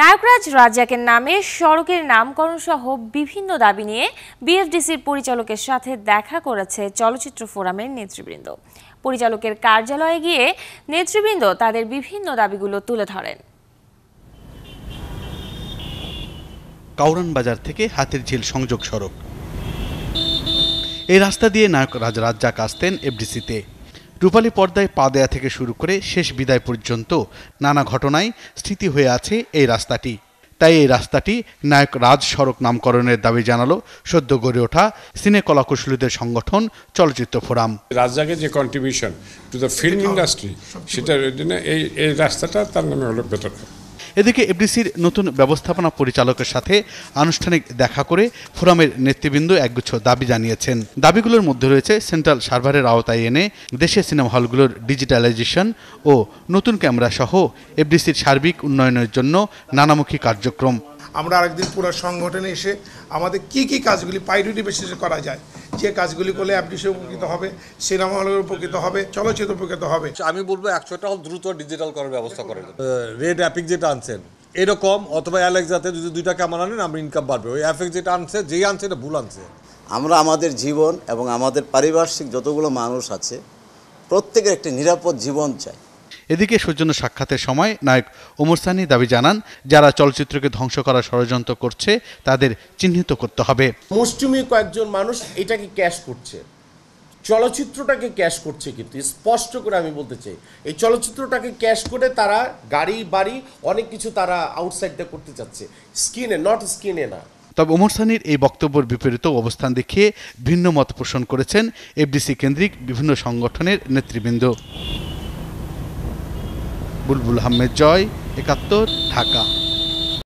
নায়করাজ রাজাকের নামে সড়কের নামকরণ সহ বিভিন্ন দাবি নিয়ে বিএফডিসির পরিচালকের সাথে দেখা করেছে চলচ্চিত্র ফোরামের নেতৃবৃন্দ পরিচালকের কার্যালয়ে গিয়ে নেতৃবৃন্দ তাদের বিভিন্ন দাবিগুলো তুলে ধরেন কাউরান বাজার থেকে হাতির ঝিল সংযোগ সড়ক এই রাস্তা দিয়ে নায়করাজ রাজ্জাক আসতেন এফডিসিতে রূপালী পর্দায় পা দেয়া থেকে শুরু করে শেষ বিদায় পর্যন্ত নানা ঘটনায় স্থিতি হয়ে আছে এই রাস্তাটি তাই এই রাস্তাটি নায়ক রাজ সড়ক নামকরণের দাবি জানালো সদ্য গড়ে ওঠা সিনে কলাকুশলীদের সংগঠন চলচ্চিত্র ফোরাম রাজাকে যে contribution to the film industry সেটা এই এই রাস্তাটা তার নামে হলো বেটার এদিকে এফডিসির নতুন ব্যবস্থাপনা পরিচালকের সাথে আনুষ্ঠানিক দেখা করে ফোরামের নেতৃবৃন্দ একগুচ্ছ দাবি জানিয়েছেন দাবিগুলোর মধ্যে রয়েছে সেন্ট্রাল সার্ভারের আওতায় এনে দেশের সিনেমা হলগুলোর ডিজিটালাইজেশন ও নতুন ক্যামেরা সহ এফডিসির সার্বিক উন্নয়নের জন্য নানামুখী কার্যক্রম আমরা আরেকদিন পুরো সংগঠনে এসে আমাদের কি কি কাজগুলি প্রায়োরিটি বেসিসে করা যায় যে কাজগুলি করলে অ্যাপ্লিকেশন উপকৃত হবে সিনেমা হলের উপকৃত হবে চলচ্চিত্র উপকৃত হবে আচ্ছা, আমি বলবো একশোটা হল দ্রুত ডিজিটাল করার ব্যবস্থা করে রেড অ্যাপিক যেটা আনছেন এরকম অথবা অ্যালেক্সাতে যদি দুইটা ক্যামেরা আনেন আমার ইনকাম বাড়বে ওই অ্যাপিক যেটা আনছে যেই আনছে এটা ভুল আনছে আমরা আমাদের জীবন এবং আমাদের পারিপার্শ্বিক যতগুলো মানুষ আছে প্রত্যেকের একটা নিরাপদ জীবন চাই এদিকে সৌজন্য সাক্ষাতের সময় নায়ক ওমর সানি দাবি জানান যারা চলচ্চিত্রকে ধ্বংস করার ষড়যন্ত্র করছে তাদের চিহ্নিত করতে হবে মুষ্টিমী কয়েকজন মানুষ এটাকে ক্যাশ করছে চলচ্চিত্রটাকে ক্যাশ করছে কিন্তু স্পষ্ট করে আমি বলতে চাই এই চলচ্চিত্রটাকে ক্যাশ করে তারা গাড়ি বাড়ি অনেক কিছু তারা আউটসাইডটা করতে চাচ্ছে স্কিনে নট স্কিনে না তবে ওমর সানির এই বক্তব্যের বিপরীত অবস্থান দেখিয়ে ভিন্ন মত পোষণ করেছেন এফডিসি কেন্দ্রিক বিভিন্ন সংগঠনের নেতৃবৃন্দ বুলবুল আহমেদ জয় একাত্তর ঢাকা